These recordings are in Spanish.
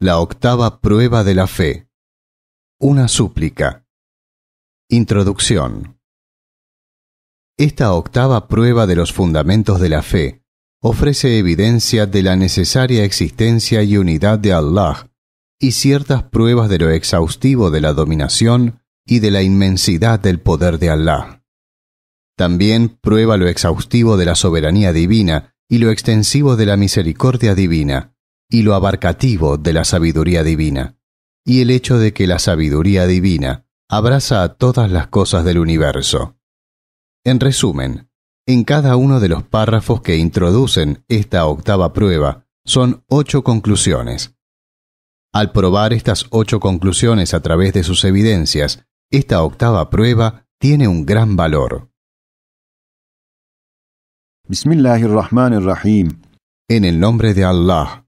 La octava prueba de la fe. Una súplica. Introducción. Esta octava prueba de los fundamentos de la fe ofrece evidencia de la necesaria existencia y unidad de Allah y ciertas pruebas de lo exhaustivo de la dominación y de la inmensidad del poder de Allah. También prueba lo exhaustivo de la soberanía divina y lo extensivo de la misericordia divina y lo abarcativo de la sabiduría divina, y el hecho de que la sabiduría divina abraza a todas las cosas del universo. En resumen, en cada uno de los párrafos que introducen esta octava prueba son ocho conclusiones. Al probar estas ocho conclusiones a través de sus evidencias, esta octava prueba tiene un gran valor. En el nombre de Allah,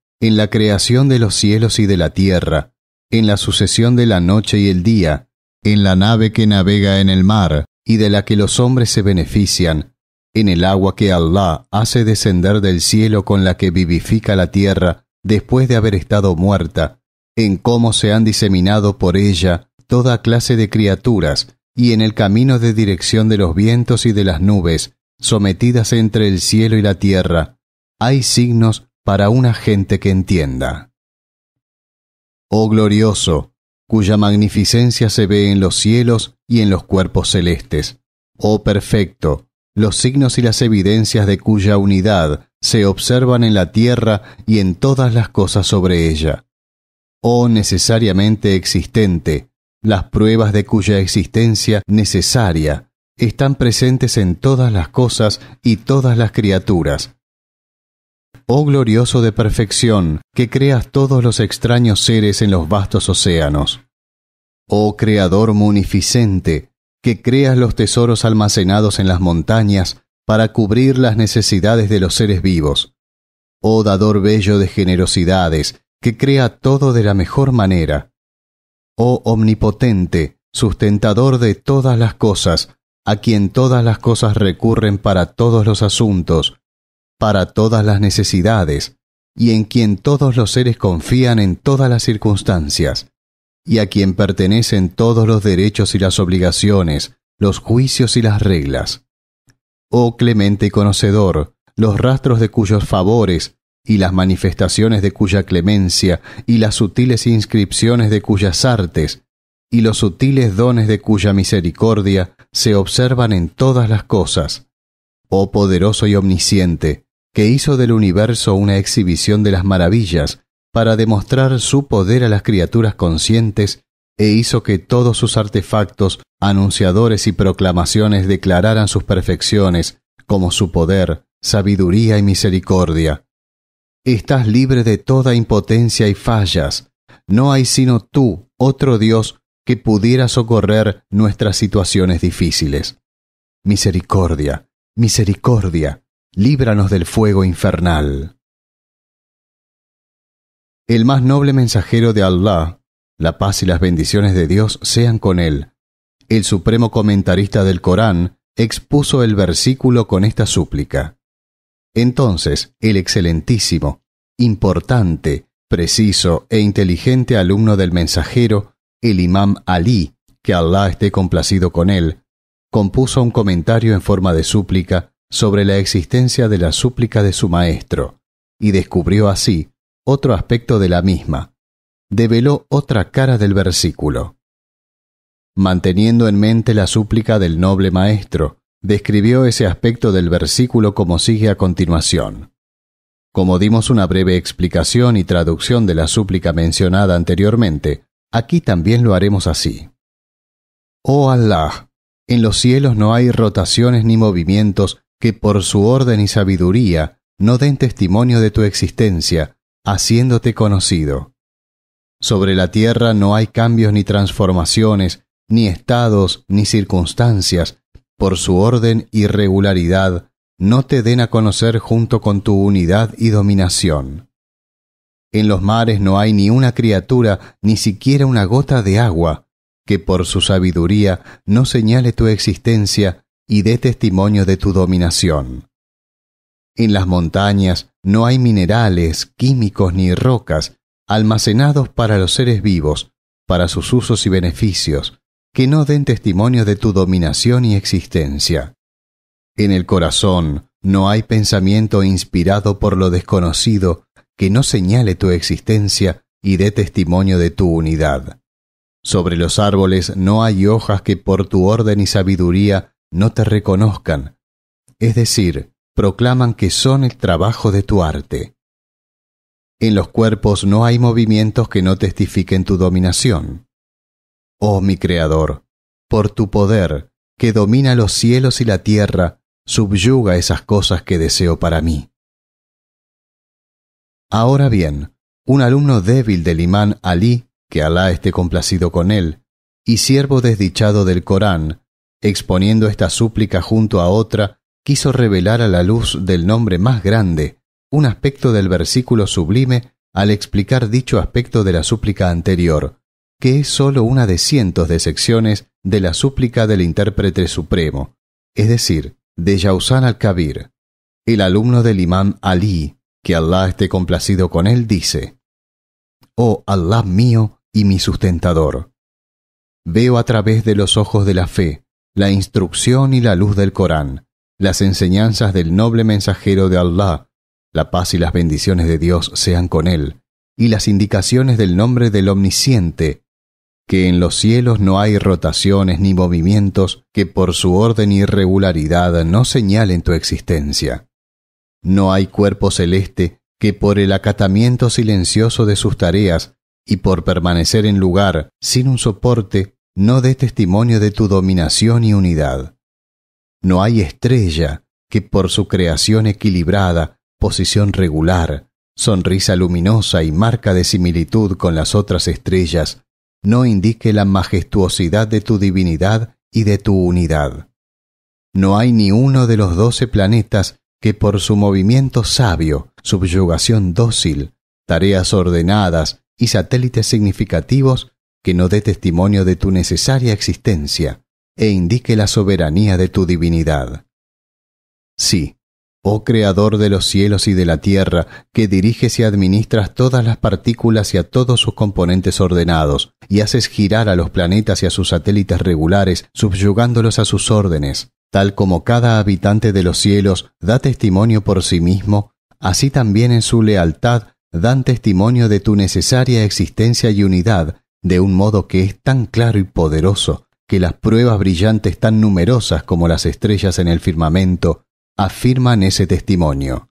en la creación de los cielos y de la tierra, en la sucesión de la noche y el día, en la nave que navega en el mar y de la que los hombres se benefician, en el agua que Allah hace descender del cielo con la que vivifica la tierra después de haber estado muerta, en cómo se han diseminado por ella toda clase de criaturas y en el camino de dirección de los vientos y de las nubes, sometidas entre el cielo y la tierra, hay signos para una gente que entienda. Oh glorioso, cuya magnificencia se ve en los cielos y en los cuerpos celestes. Oh perfecto, los signos y las evidencias de cuya unidad se observan en la tierra y en todas las cosas sobre ella. Oh necesariamente existente, las pruebas de cuya existencia necesaria están presentes en todas las cosas y todas las criaturas, oh glorioso de perfección, que creas todos los extraños seres en los vastos océanos. Oh Creador munificente, que creas los tesoros almacenados en las montañas para cubrir las necesidades de los seres vivos. Oh dador bello de generosidades, que crea todo de la mejor manera. Oh omnipotente, sustentador de todas las cosas, a quien todas las cosas recurren para todos los asuntos, para todas las necesidades, y en quien todos los seres confían en todas las circunstancias, y a quien pertenecen todos los derechos y las obligaciones, los juicios y las reglas. Oh clemente y conocedor, los rastros de cuyos favores, y las manifestaciones de cuya clemencia, y las sutiles inscripciones de cuyas artes, y los sutiles dones de cuya misericordia se observan en todas las cosas. Oh poderoso y omnisciente, que hizo del universo una exhibición de las maravillas para demostrar su poder a las criaturas conscientes e hizo que todos sus artefactos, anunciadores y proclamaciones declararan sus perfecciones, como su poder, sabiduría y misericordia. Estás libre de toda impotencia y fallas. No hay sino tú, otro Dios, que pudiera socorrer nuestras situaciones difíciles. Misericordia, misericordia, líbranos del fuego infernal. El más noble mensajero de Allah, la paz y las bendiciones de Dios sean con él, el supremo comentarista del Corán, expuso el versículo con esta súplica. Entonces, el excelentísimo, importante, preciso e inteligente alumno del mensajero, el imam Ali, que Allah esté complacido con él, compuso un comentario en forma de súplica sobre la existencia de la súplica de su maestro, y descubrió así otro aspecto de la misma, develó otra cara del versículo. Manteniendo en mente la súplica del noble maestro, describió ese aspecto del versículo como sigue a continuación. Como dimos una breve explicación y traducción de la súplica mencionada anteriormente, aquí también lo haremos así. Oh Allah, en los cielos no hay rotaciones ni movimientos que por su orden y sabiduría no den testimonio de tu existencia, haciéndote conocido. Sobre la tierra no hay cambios ni transformaciones, ni estados, ni circunstancias, por su orden y regularidad, no te den a conocer junto con tu unidad y dominación. En los mares no hay ni una criatura, ni siquiera una gota de agua, que por su sabiduría no señale tu existencia, y dé testimonio de tu dominación. En las montañas no hay minerales, químicos ni rocas almacenados para los seres vivos, para sus usos y beneficios, que no den testimonio de tu dominación y existencia. En el corazón no hay pensamiento inspirado por lo desconocido que no señale tu existencia y dé testimonio de tu unidad. Sobre los árboles no hay hojas que por tu orden y sabiduría no te reconozcan, es decir, proclaman que son el trabajo de tu arte. En los cuerpos no hay movimientos que no testifiquen tu dominación. Oh mi Creador, por tu poder, que domina los cielos y la tierra, subyuga esas cosas que deseo para mí. Ahora bien, un alumno débil del imán Alí, que Alá esté complacido con él, y siervo desdichado del Corán, Exponiendo esta súplica junto a otra, quiso revelar a la luz del nombre más grande un aspecto del versículo sublime al explicar dicho aspecto de la súplica anterior, que es sólo una de cientos de secciones de la súplica del intérprete supremo, es decir, de Jausan al-Kabir. El alumno del imán Ali, que Allah esté complacido con él, dice, Oh Allah mío y mi sustentador, veo a través de los ojos de la fe, la instrucción y la luz del Corán, las enseñanzas del noble mensajero de Allah, la paz y las bendiciones de Dios sean con él, y las indicaciones del nombre del Omnisciente, que en los cielos no hay rotaciones ni movimientos que por su orden y regularidad no señalen tu existencia. No hay cuerpo celeste que por el acatamiento silencioso de sus tareas y por permanecer en lugar sin un soporte no dé testimonio de tu dominación y unidad. No hay estrella que por su creación equilibrada, posición regular, sonrisa luminosa y marca de similitud con las otras estrellas, no indique la majestuosidad de tu divinidad y de tu unidad. No hay ni uno de los doce planetas que por su movimiento sabio, subyugación dócil, tareas ordenadas y satélites significativos que no dé testimonio de tu necesaria existencia e indique la soberanía de tu divinidad. Sí, oh Creador de los cielos y de la tierra, que diriges y administras todas las partículas y a todos sus componentes ordenados, y haces girar a los planetas y a sus satélites regulares, subyugándolos a sus órdenes, tal como cada habitante de los cielos da testimonio por sí mismo, así también en su lealtad dan testimonio de tu necesaria existencia y unidad, de un modo que es tan claro y poderoso que las pruebas brillantes tan numerosas como las estrellas en el firmamento afirman ese testimonio.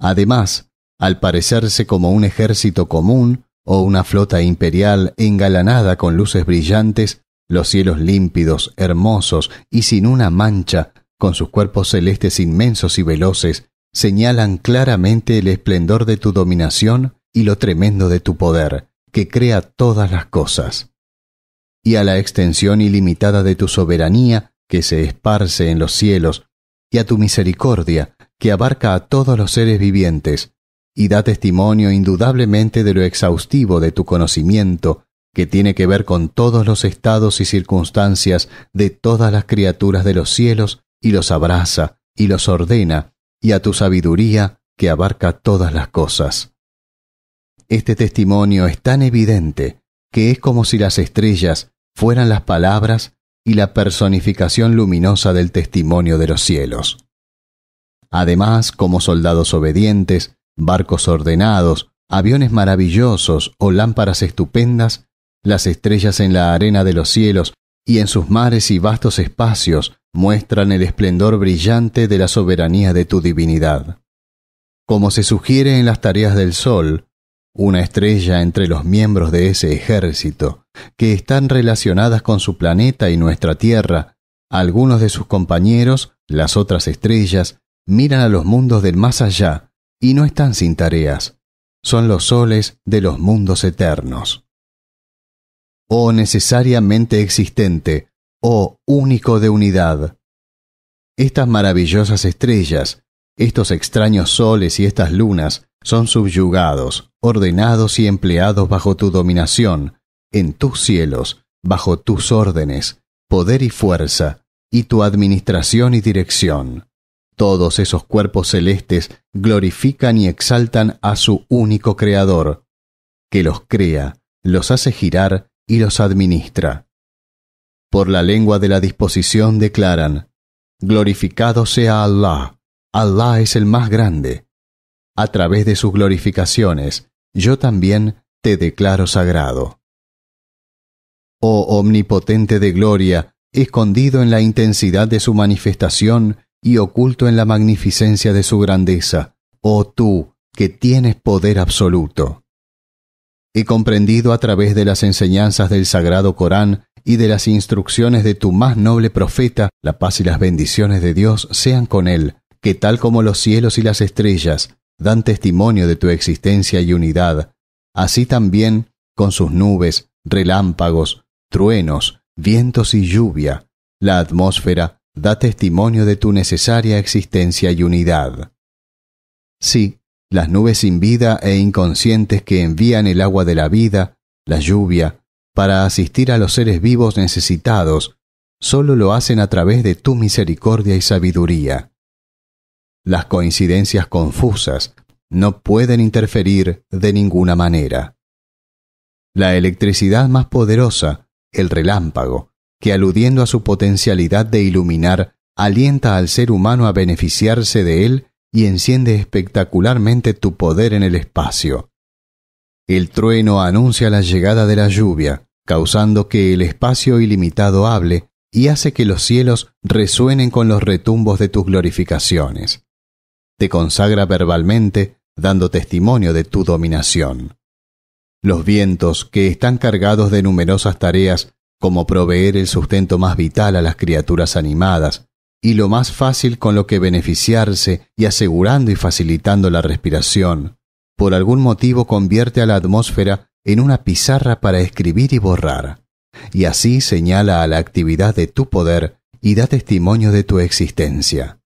Además, al parecerse como un ejército común o una flota imperial engalanada con luces brillantes, los cielos límpidos, hermosos y sin una mancha, con sus cuerpos celestes inmensos y veloces, señalan claramente el esplendor de tu dominación y lo tremendo de tu poder, que crea todas las cosas, y a la extensión ilimitada de tu soberanía que se esparce en los cielos, y a tu misericordia que abarca a todos los seres vivientes, y da testimonio indudablemente de lo exhaustivo de tu conocimiento, que tiene que ver con todos los estados y circunstancias de todas las criaturas de los cielos, y los abraza, y los ordena, y a tu sabiduría que abarca todas las cosas. Este testimonio es tan evidente que es como si las estrellas fueran las palabras y la personificación luminosa del testimonio de los cielos. Además, como soldados obedientes, barcos ordenados, aviones maravillosos o lámparas estupendas, las estrellas en la arena de los cielos y en sus mares y vastos espacios muestran el esplendor brillante de la soberanía de tu divinidad. Como se sugiere en las tareas del sol, una estrella entre los miembros de ese ejército, que están relacionadas con su planeta y nuestra Tierra, algunos de sus compañeros, las otras estrellas, miran a los mundos del más allá y no están sin tareas. Son los soles de los mundos eternos. Oh necesariamente existente, oh único de unidad. Estas maravillosas estrellas, estos extraños soles y estas lunas son subyugados, ordenados y empleados bajo tu dominación, en tus cielos, bajo tus órdenes, poder y fuerza, y tu administración y dirección. Todos esos cuerpos celestes glorifican y exaltan a su único Creador, que los crea, los hace girar y los administra. Por la lengua de la disposición declaran, Glorificado sea Allah, Allah es el más grande a través de sus glorificaciones, yo también te declaro sagrado. Oh omnipotente de gloria, escondido en la intensidad de su manifestación y oculto en la magnificencia de su grandeza, oh tú, que tienes poder absoluto. He comprendido a través de las enseñanzas del Sagrado Corán y de las instrucciones de tu más noble profeta, la paz y las bendiciones de Dios sean con él, que tal como los cielos y las estrellas, dan testimonio de tu existencia y unidad, así también con sus nubes, relámpagos, truenos, vientos y lluvia, la atmósfera da testimonio de tu necesaria existencia y unidad. Sí, las nubes sin vida e inconscientes que envían el agua de la vida, la lluvia, para asistir a los seres vivos necesitados, solo lo hacen a través de tu misericordia y sabiduría. Las coincidencias confusas no pueden interferir de ninguna manera. La electricidad más poderosa, el relámpago, que aludiendo a su potencialidad de iluminar, alienta al ser humano a beneficiarse de él y enciende espectacularmente tu poder en el espacio. El trueno anuncia la llegada de la lluvia, causando que el espacio ilimitado hable y hace que los cielos resuenen con los retumbos de tus glorificaciones te consagra verbalmente dando testimonio de tu dominación. Los vientos, que están cargados de numerosas tareas como proveer el sustento más vital a las criaturas animadas, y lo más fácil con lo que beneficiarse y asegurando y facilitando la respiración, por algún motivo convierte a la atmósfera en una pizarra para escribir y borrar, y así señala a la actividad de tu poder y da testimonio de tu existencia.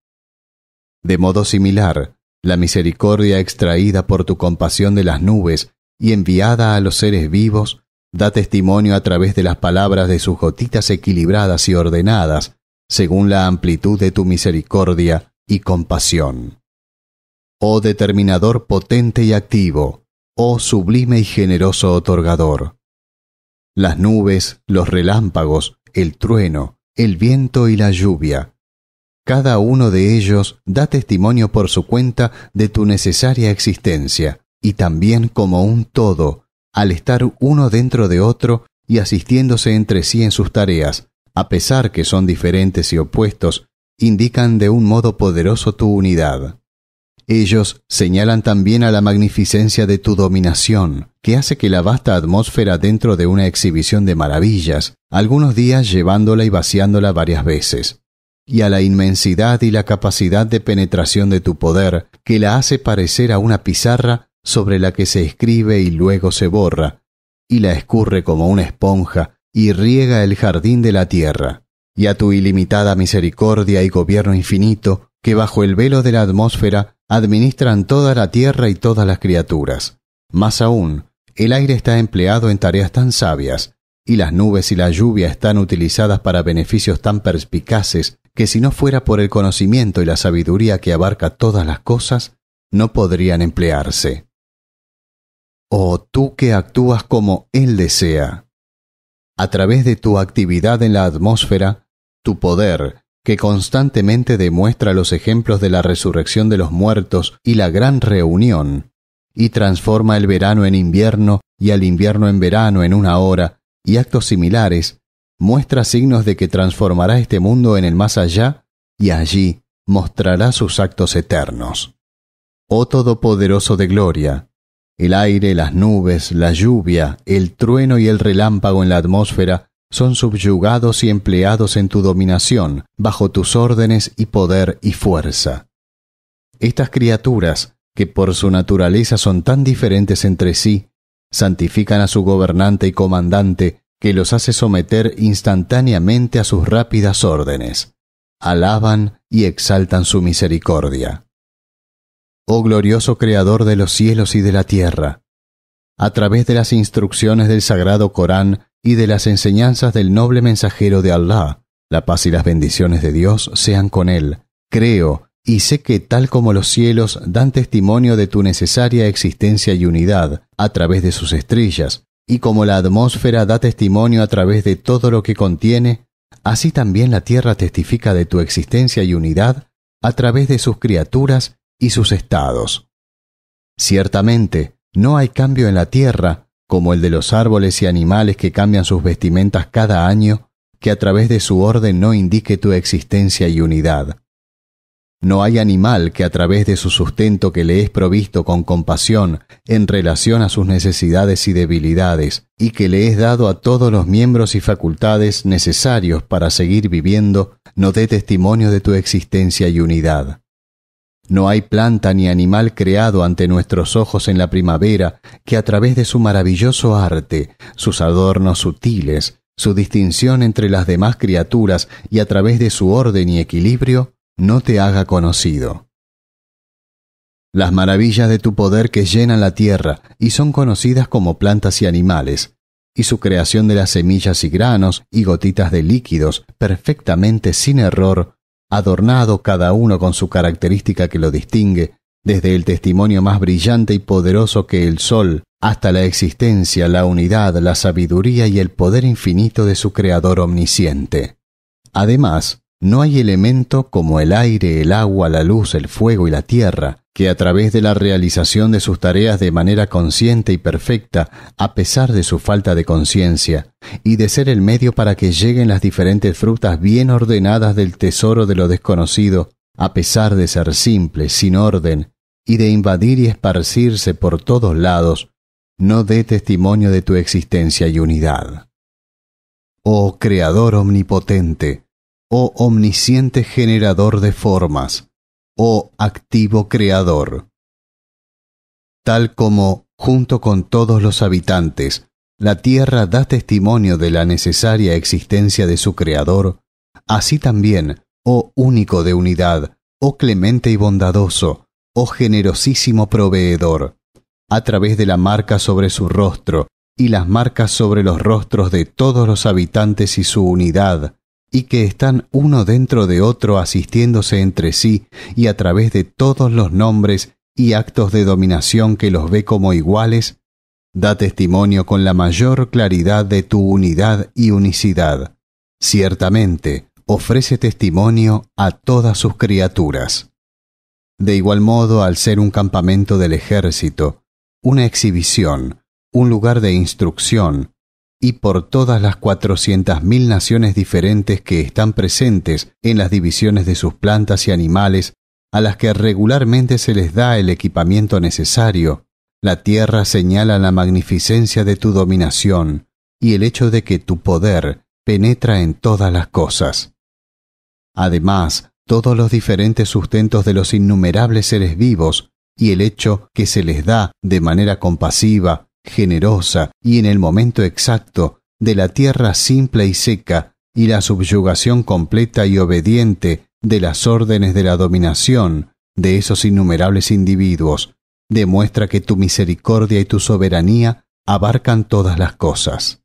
De modo similar, la misericordia extraída por tu compasión de las nubes y enviada a los seres vivos, da testimonio a través de las palabras de sus gotitas equilibradas y ordenadas, según la amplitud de tu misericordia y compasión. Oh determinador potente y activo, oh sublime y generoso otorgador. Las nubes, los relámpagos, el trueno, el viento y la lluvia, cada uno de ellos da testimonio por su cuenta de tu necesaria existencia, y también como un todo, al estar uno dentro de otro y asistiéndose entre sí en sus tareas, a pesar que son diferentes y opuestos, indican de un modo poderoso tu unidad. Ellos señalan también a la magnificencia de tu dominación, que hace que la vasta atmósfera dentro de una exhibición de maravillas, algunos días llevándola y vaciándola varias veces y a la inmensidad y la capacidad de penetración de tu poder, que la hace parecer a una pizarra sobre la que se escribe y luego se borra, y la escurre como una esponja y riega el jardín de la tierra, y a tu ilimitada misericordia y gobierno infinito, que bajo el velo de la atmósfera administran toda la tierra y todas las criaturas. Más aún, el aire está empleado en tareas tan sabias, y las nubes y la lluvia están utilizadas para beneficios tan perspicaces que si no fuera por el conocimiento y la sabiduría que abarca todas las cosas, no podrían emplearse. Oh tú que actúas como Él desea. A través de tu actividad en la atmósfera, tu poder, que constantemente demuestra los ejemplos de la resurrección de los muertos y la gran reunión, y transforma el verano en invierno y al invierno en verano en una hora, y actos similares, muestra signos de que transformará este mundo en el más allá y allí mostrará sus actos eternos. Oh Todopoderoso de gloria, el aire, las nubes, la lluvia, el trueno y el relámpago en la atmósfera son subyugados y empleados en tu dominación, bajo tus órdenes y poder y fuerza. Estas criaturas, que por su naturaleza son tan diferentes entre sí, santifican a su gobernante y comandante que los hace someter instantáneamente a sus rápidas órdenes. Alaban y exaltan su misericordia. Oh glorioso Creador de los cielos y de la tierra, a través de las instrucciones del Sagrado Corán y de las enseñanzas del noble mensajero de Allah, la paz y las bendiciones de Dios sean con él, creo y sé que tal como los cielos dan testimonio de tu necesaria existencia y unidad a través de sus estrellas, y como la atmósfera da testimonio a través de todo lo que contiene, así también la tierra testifica de tu existencia y unidad a través de sus criaturas y sus estados. Ciertamente, no hay cambio en la tierra, como el de los árboles y animales que cambian sus vestimentas cada año, que a través de su orden no indique tu existencia y unidad. No hay animal que a través de su sustento que le es provisto con compasión en relación a sus necesidades y debilidades, y que le es dado a todos los miembros y facultades necesarios para seguir viviendo, no dé testimonio de tu existencia y unidad. No hay planta ni animal creado ante nuestros ojos en la primavera que a través de su maravilloso arte, sus adornos sutiles, su distinción entre las demás criaturas y a través de su orden y equilibrio, no te haga conocido. Las maravillas de tu poder que llenan la tierra y son conocidas como plantas y animales, y su creación de las semillas y granos y gotitas de líquidos, perfectamente sin error, adornado cada uno con su característica que lo distingue, desde el testimonio más brillante y poderoso que el sol, hasta la existencia, la unidad, la sabiduría y el poder infinito de su Creador omnisciente. Además, no hay elemento como el aire, el agua, la luz, el fuego y la tierra, que a través de la realización de sus tareas de manera consciente y perfecta, a pesar de su falta de conciencia, y de ser el medio para que lleguen las diferentes frutas bien ordenadas del tesoro de lo desconocido, a pesar de ser simple, sin orden, y de invadir y esparcirse por todos lados, no dé testimonio de tu existencia y unidad. Oh Creador Omnipotente, oh omnisciente generador de formas, oh activo creador. Tal como, junto con todos los habitantes, la tierra da testimonio de la necesaria existencia de su creador, así también, oh único de unidad, oh clemente y bondadoso, oh generosísimo proveedor, a través de la marca sobre su rostro y las marcas sobre los rostros de todos los habitantes y su unidad, y que están uno dentro de otro asistiéndose entre sí y a través de todos los nombres y actos de dominación que los ve como iguales, da testimonio con la mayor claridad de tu unidad y unicidad. Ciertamente, ofrece testimonio a todas sus criaturas. De igual modo, al ser un campamento del ejército, una exhibición, un lugar de instrucción, y por todas las cuatrocientas mil naciones diferentes que están presentes en las divisiones de sus plantas y animales a las que regularmente se les da el equipamiento necesario. La tierra señala la magnificencia de tu dominación y el hecho de que tu poder penetra en todas las cosas. Además, todos los diferentes sustentos de los innumerables seres vivos y el hecho que se les da de manera compasiva generosa y en el momento exacto de la tierra simple y seca y la subyugación completa y obediente de las órdenes de la dominación de esos innumerables individuos, demuestra que tu misericordia y tu soberanía abarcan todas las cosas.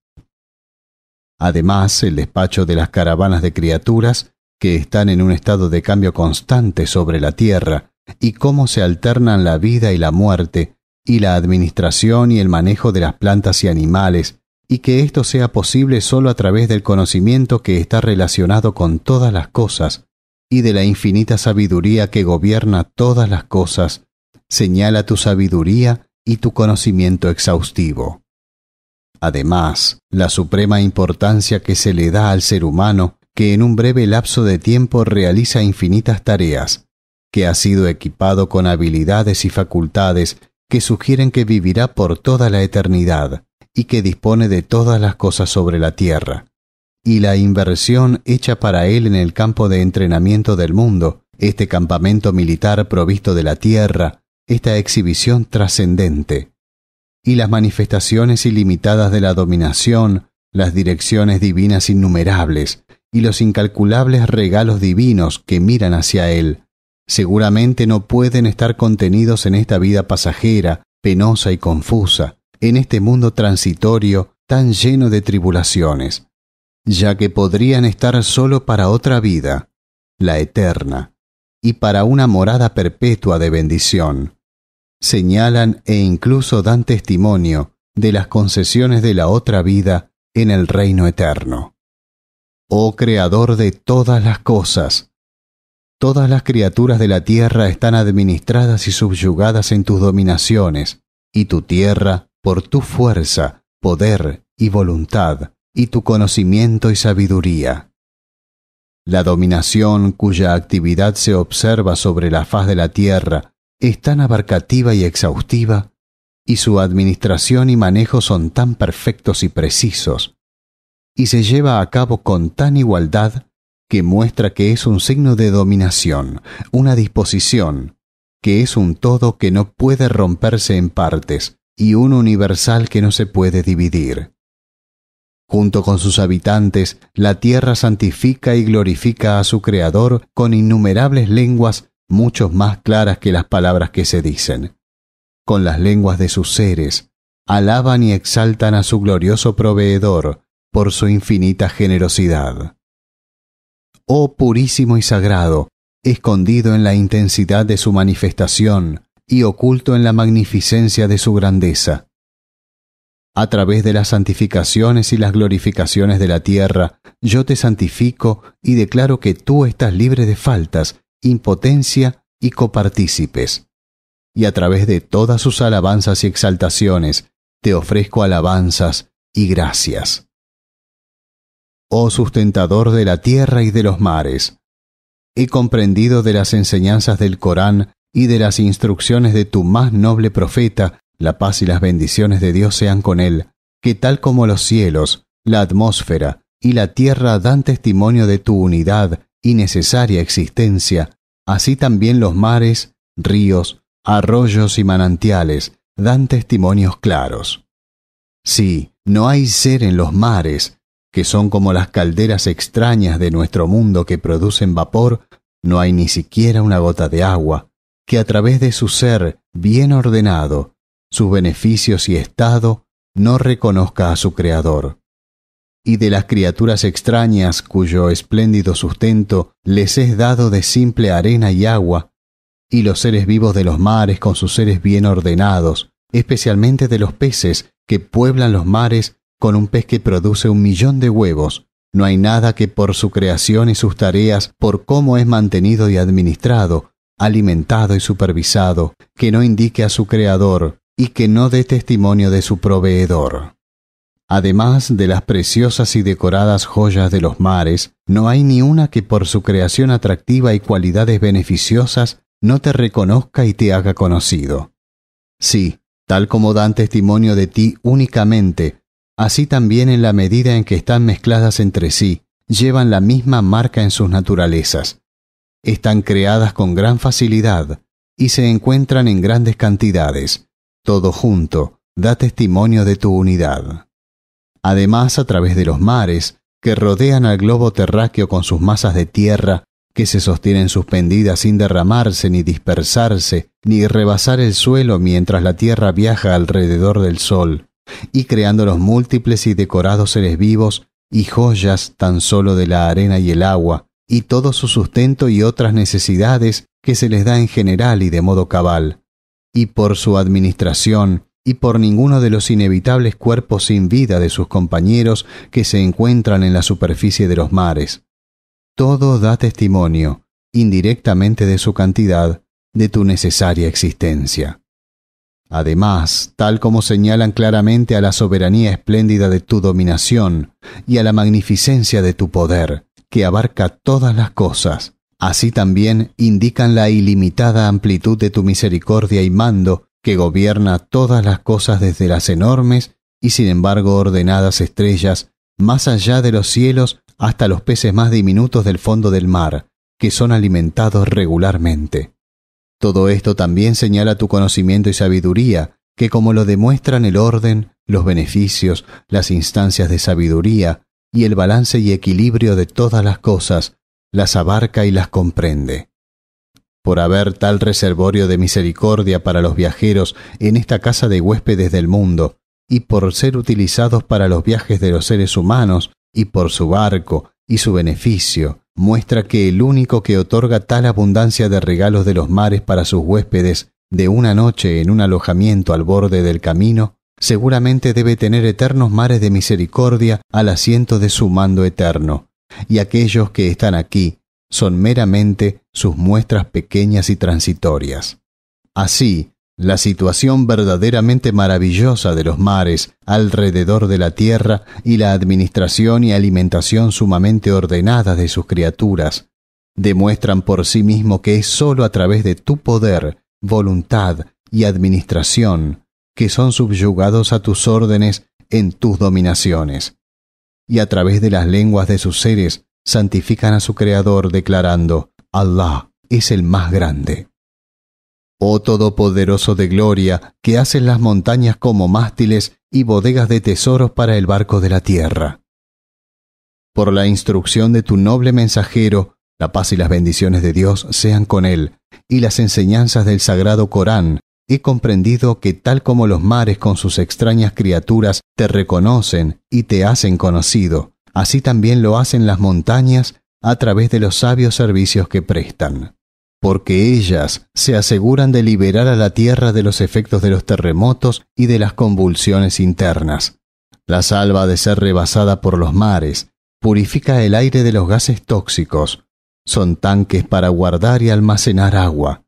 Además, el despacho de las caravanas de criaturas, que están en un estado de cambio constante sobre la tierra, y cómo se alternan la vida y la muerte, y la administración y el manejo de las plantas y animales, y que esto sea posible solo a través del conocimiento que está relacionado con todas las cosas, y de la infinita sabiduría que gobierna todas las cosas, señala tu sabiduría y tu conocimiento exhaustivo. Además, la suprema importancia que se le da al ser humano, que en un breve lapso de tiempo realiza infinitas tareas, que ha sido equipado con habilidades y facultades que sugieren que vivirá por toda la eternidad y que dispone de todas las cosas sobre la tierra, y la inversión hecha para él en el campo de entrenamiento del mundo, este campamento militar provisto de la tierra, esta exhibición trascendente, y las manifestaciones ilimitadas de la dominación, las direcciones divinas innumerables, y los incalculables regalos divinos que miran hacia él, seguramente no pueden estar contenidos en esta vida pasajera, penosa y confusa, en este mundo transitorio tan lleno de tribulaciones, ya que podrían estar solo para otra vida, la eterna, y para una morada perpetua de bendición. Señalan e incluso dan testimonio de las concesiones de la otra vida en el reino eterno. Oh Creador de todas las cosas, Todas las criaturas de la tierra están administradas y subyugadas en tus dominaciones, y tu tierra, por tu fuerza, poder y voluntad, y tu conocimiento y sabiduría. La dominación cuya actividad se observa sobre la faz de la tierra es tan abarcativa y exhaustiva, y su administración y manejo son tan perfectos y precisos, y se lleva a cabo con tan igualdad que muestra que es un signo de dominación, una disposición, que es un todo que no puede romperse en partes y un universal que no se puede dividir. Junto con sus habitantes, la tierra santifica y glorifica a su Creador con innumerables lenguas, muchos más claras que las palabras que se dicen. Con las lenguas de sus seres, alaban y exaltan a su glorioso proveedor por su infinita generosidad oh purísimo y sagrado, escondido en la intensidad de su manifestación y oculto en la magnificencia de su grandeza. A través de las santificaciones y las glorificaciones de la tierra, yo te santifico y declaro que tú estás libre de faltas, impotencia y copartícipes. Y a través de todas sus alabanzas y exaltaciones, te ofrezco alabanzas y gracias oh sustentador de la tierra y de los mares. He comprendido de las enseñanzas del Corán y de las instrucciones de tu más noble profeta, la paz y las bendiciones de Dios sean con él, que tal como los cielos, la atmósfera y la tierra dan testimonio de tu unidad y necesaria existencia, así también los mares, ríos, arroyos y manantiales dan testimonios claros. Sí, no hay ser en los mares, que son como las calderas extrañas de nuestro mundo que producen vapor, no hay ni siquiera una gota de agua, que a través de su ser bien ordenado, sus beneficios y estado, no reconozca a su Creador. Y de las criaturas extrañas cuyo espléndido sustento les es dado de simple arena y agua, y los seres vivos de los mares con sus seres bien ordenados, especialmente de los peces que pueblan los mares con un pez que produce un millón de huevos, no hay nada que por su creación y sus tareas, por cómo es mantenido y administrado, alimentado y supervisado, que no indique a su creador y que no dé testimonio de su proveedor. Además de las preciosas y decoradas joyas de los mares, no hay ni una que por su creación atractiva y cualidades beneficiosas no te reconozca y te haga conocido. Sí, tal como dan testimonio de ti únicamente Así también en la medida en que están mezcladas entre sí, llevan la misma marca en sus naturalezas. Están creadas con gran facilidad y se encuentran en grandes cantidades. Todo junto da testimonio de tu unidad. Además, a través de los mares, que rodean al globo terráqueo con sus masas de tierra, que se sostienen suspendidas sin derramarse ni dispersarse, ni rebasar el suelo mientras la Tierra viaja alrededor del Sol, y creando los múltiples y decorados seres vivos y joyas tan solo de la arena y el agua, y todo su sustento y otras necesidades que se les da en general y de modo cabal, y por su administración, y por ninguno de los inevitables cuerpos sin vida de sus compañeros que se encuentran en la superficie de los mares. Todo da testimonio, indirectamente de su cantidad, de tu necesaria existencia. Además, tal como señalan claramente a la soberanía espléndida de tu dominación y a la magnificencia de tu poder, que abarca todas las cosas, así también indican la ilimitada amplitud de tu misericordia y mando, que gobierna todas las cosas desde las enormes y sin embargo ordenadas estrellas, más allá de los cielos hasta los peces más diminutos del fondo del mar, que son alimentados regularmente. Todo esto también señala tu conocimiento y sabiduría, que como lo demuestran el orden, los beneficios, las instancias de sabiduría y el balance y equilibrio de todas las cosas, las abarca y las comprende. Por haber tal reservorio de misericordia para los viajeros en esta casa de huéspedes del mundo, y por ser utilizados para los viajes de los seres humanos, y por su barco y su beneficio, muestra que el único que otorga tal abundancia de regalos de los mares para sus huéspedes de una noche en un alojamiento al borde del camino, seguramente debe tener eternos mares de misericordia al asiento de su mando eterno, y aquellos que están aquí son meramente sus muestras pequeñas y transitorias. Así, la situación verdaderamente maravillosa de los mares alrededor de la tierra y la administración y alimentación sumamente ordenadas de sus criaturas, demuestran por sí mismo que es sólo a través de tu poder, voluntad y administración que son subyugados a tus órdenes en tus dominaciones. Y a través de las lenguas de sus seres santifican a su Creador declarando, Allah es el más grande. Oh Todopoderoso de gloria, que haces las montañas como mástiles y bodegas de tesoros para el barco de la tierra. Por la instrucción de tu noble mensajero, la paz y las bendiciones de Dios sean con él, y las enseñanzas del sagrado Corán, he comprendido que tal como los mares con sus extrañas criaturas te reconocen y te hacen conocido, así también lo hacen las montañas a través de los sabios servicios que prestan porque ellas se aseguran de liberar a la Tierra de los efectos de los terremotos y de las convulsiones internas. La salva de ser rebasada por los mares, purifica el aire de los gases tóxicos, son tanques para guardar y almacenar agua,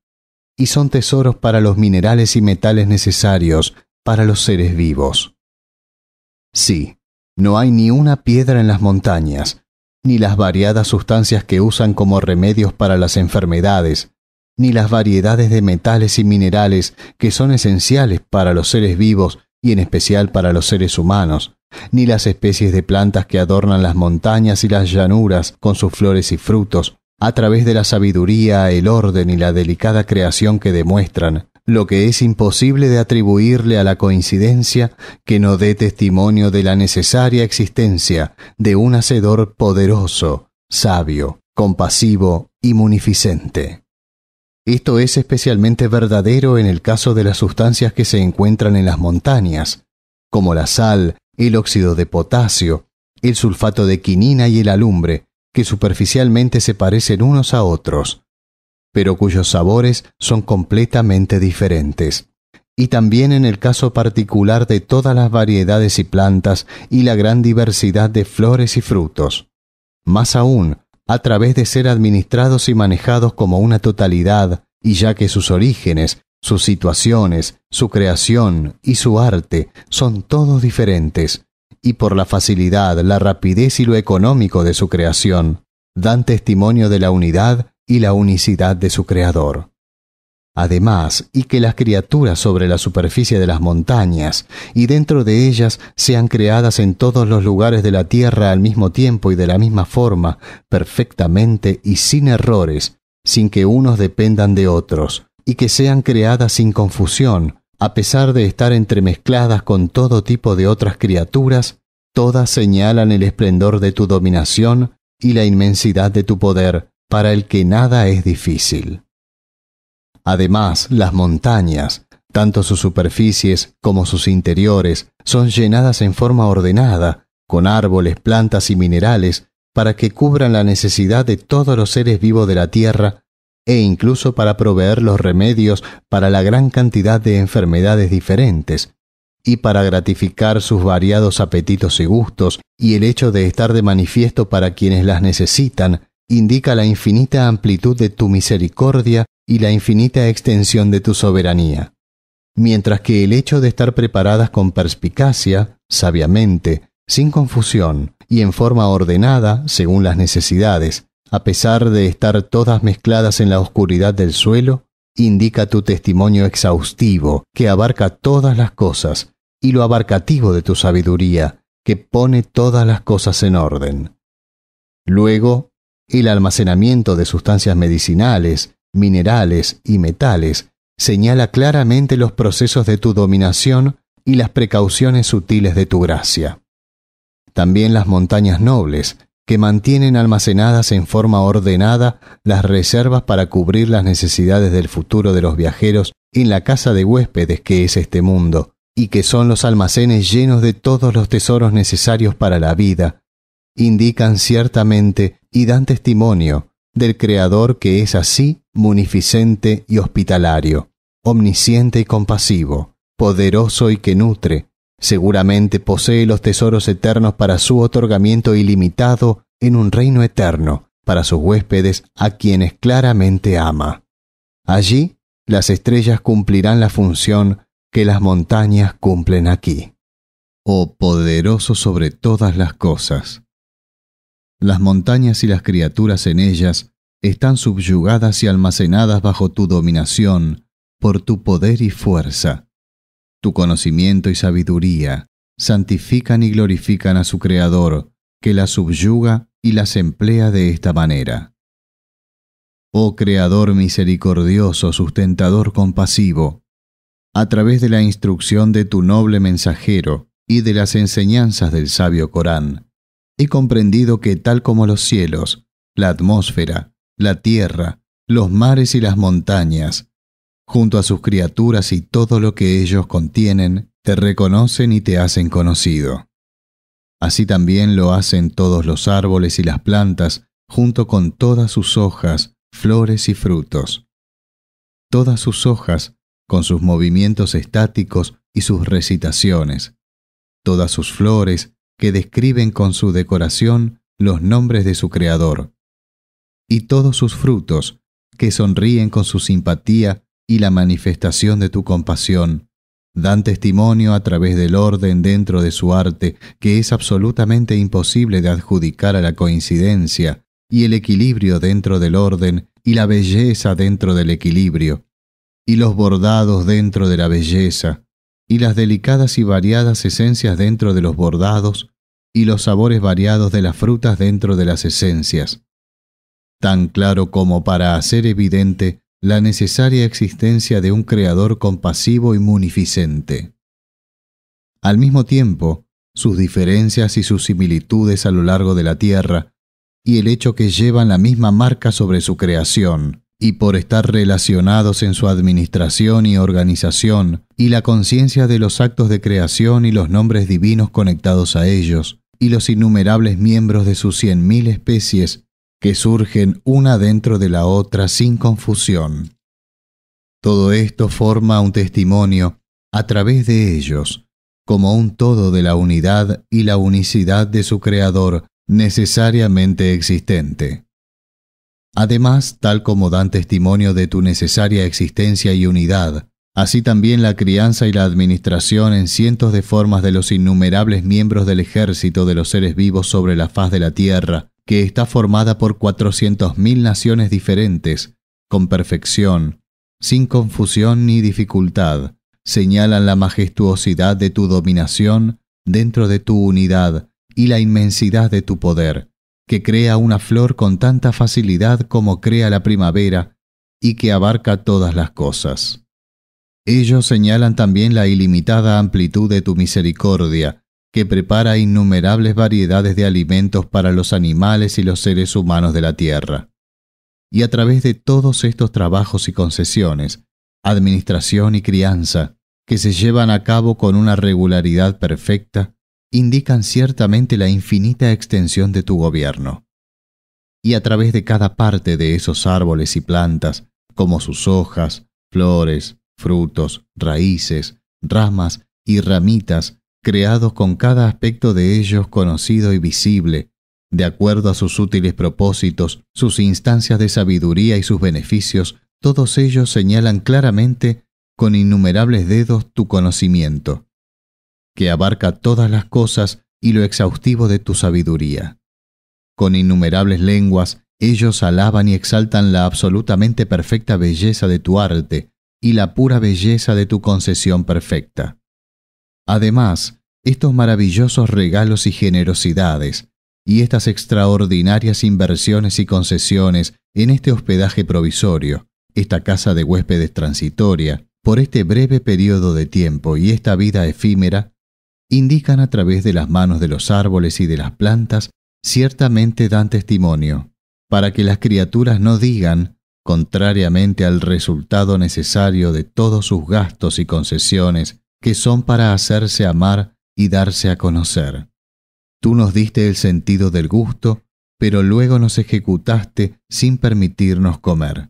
y son tesoros para los minerales y metales necesarios para los seres vivos. Sí, no hay ni una piedra en las montañas, ni las variadas sustancias que usan como remedios para las enfermedades, ni las variedades de metales y minerales que son esenciales para los seres vivos y en especial para los seres humanos, ni las especies de plantas que adornan las montañas y las llanuras con sus flores y frutos, a través de la sabiduría, el orden y la delicada creación que demuestran, lo que es imposible de atribuirle a la coincidencia que no dé testimonio de la necesaria existencia de un hacedor poderoso, sabio, compasivo y munificente. Esto es especialmente verdadero en el caso de las sustancias que se encuentran en las montañas, como la sal, el óxido de potasio, el sulfato de quinina y el alumbre, que superficialmente se parecen unos a otros, pero cuyos sabores son completamente diferentes. Y también en el caso particular de todas las variedades y plantas y la gran diversidad de flores y frutos. Más aún, a través de ser administrados y manejados como una totalidad, y ya que sus orígenes, sus situaciones, su creación y su arte son todos diferentes, y por la facilidad, la rapidez y lo económico de su creación, dan testimonio de la unidad y la unicidad de su Creador. Además, y que las criaturas sobre la superficie de las montañas y dentro de ellas sean creadas en todos los lugares de la tierra al mismo tiempo y de la misma forma, perfectamente y sin errores, sin que unos dependan de otros, y que sean creadas sin confusión, a pesar de estar entremezcladas con todo tipo de otras criaturas, todas señalan el esplendor de tu dominación y la inmensidad de tu poder, para el que nada es difícil. Además, las montañas, tanto sus superficies como sus interiores, son llenadas en forma ordenada, con árboles, plantas y minerales, para que cubran la necesidad de todos los seres vivos de la tierra e incluso para proveer los remedios para la gran cantidad de enfermedades diferentes, y para gratificar sus variados apetitos y gustos, y el hecho de estar de manifiesto para quienes las necesitan, indica la infinita amplitud de tu misericordia y la infinita extensión de tu soberanía, mientras que el hecho de estar preparadas con perspicacia, sabiamente, sin confusión y en forma ordenada, según las necesidades, a pesar de estar todas mezcladas en la oscuridad del suelo, indica tu testimonio exhaustivo que abarca todas las cosas y lo abarcativo de tu sabiduría que pone todas las cosas en orden. Luego el almacenamiento de sustancias medicinales, minerales y metales señala claramente los procesos de tu dominación y las precauciones sutiles de tu gracia. También las montañas nobles, que mantienen almacenadas en forma ordenada las reservas para cubrir las necesidades del futuro de los viajeros en la casa de huéspedes que es este mundo, y que son los almacenes llenos de todos los tesoros necesarios para la vida, indican ciertamente y dan testimonio del Creador que es así munificente y hospitalario, omnisciente y compasivo, poderoso y que nutre, seguramente posee los tesoros eternos para su otorgamiento ilimitado en un reino eterno, para sus huéspedes a quienes claramente ama. Allí las estrellas cumplirán la función que las montañas cumplen aquí. Oh poderoso sobre todas las cosas, las montañas y las criaturas en ellas están subyugadas y almacenadas bajo tu dominación, por tu poder y fuerza. Tu conocimiento y sabiduría santifican y glorifican a su Creador, que las subyuga y las emplea de esta manera. Oh Creador misericordioso, sustentador compasivo, a través de la instrucción de tu noble mensajero y de las enseñanzas del sabio Corán, he comprendido que tal como los cielos, la atmósfera, la tierra, los mares y las montañas, junto a sus criaturas y todo lo que ellos contienen, te reconocen y te hacen conocido. Así también lo hacen todos los árboles y las plantas, junto con todas sus hojas, flores y frutos. Todas sus hojas, con sus movimientos estáticos y sus recitaciones, todas sus flores, que describen con su decoración los nombres de su Creador, y todos sus frutos, que sonríen con su simpatía y la manifestación de tu compasión, dan testimonio a través del orden dentro de su arte que es absolutamente imposible de adjudicar a la coincidencia, y el equilibrio dentro del orden, y la belleza dentro del equilibrio, y los bordados dentro de la belleza, y las delicadas y variadas esencias dentro de los bordados y los sabores variados de las frutas dentro de las esencias, tan claro como para hacer evidente la necesaria existencia de un creador compasivo y munificente. Al mismo tiempo, sus diferencias y sus similitudes a lo largo de la Tierra, y el hecho que llevan la misma marca sobre su creación, y por estar relacionados en su administración y organización, y la conciencia de los actos de creación y los nombres divinos conectados a ellos, y los innumerables miembros de sus cien mil especies, que surgen una dentro de la otra sin confusión. Todo esto forma un testimonio a través de ellos, como un todo de la unidad y la unicidad de su Creador necesariamente existente. Además, tal como dan testimonio de tu necesaria existencia y unidad, así también la crianza y la administración en cientos de formas de los innumerables miembros del ejército de los seres vivos sobre la faz de la Tierra, que está formada por mil naciones diferentes, con perfección, sin confusión ni dificultad, señalan la majestuosidad de tu dominación dentro de tu unidad y la inmensidad de tu poder, que crea una flor con tanta facilidad como crea la primavera y que abarca todas las cosas. Ellos señalan también la ilimitada amplitud de tu misericordia, que prepara innumerables variedades de alimentos para los animales y los seres humanos de la tierra. Y a través de todos estos trabajos y concesiones, administración y crianza, que se llevan a cabo con una regularidad perfecta, indican ciertamente la infinita extensión de tu gobierno. Y a través de cada parte de esos árboles y plantas, como sus hojas, flores, frutos, raíces, ramas y ramitas, creados con cada aspecto de ellos conocido y visible, de acuerdo a sus útiles propósitos, sus instancias de sabiduría y sus beneficios, todos ellos señalan claramente con innumerables dedos tu conocimiento que abarca todas las cosas y lo exhaustivo de tu sabiduría. Con innumerables lenguas, ellos alaban y exaltan la absolutamente perfecta belleza de tu arte y la pura belleza de tu concesión perfecta. Además, estos maravillosos regalos y generosidades, y estas extraordinarias inversiones y concesiones en este hospedaje provisorio, esta casa de huéspedes transitoria, por este breve periodo de tiempo y esta vida efímera, indican a través de las manos de los árboles y de las plantas, ciertamente dan testimonio, para que las criaturas no digan, contrariamente al resultado necesario de todos sus gastos y concesiones, que son para hacerse amar y darse a conocer. Tú nos diste el sentido del gusto, pero luego nos ejecutaste sin permitirnos comer.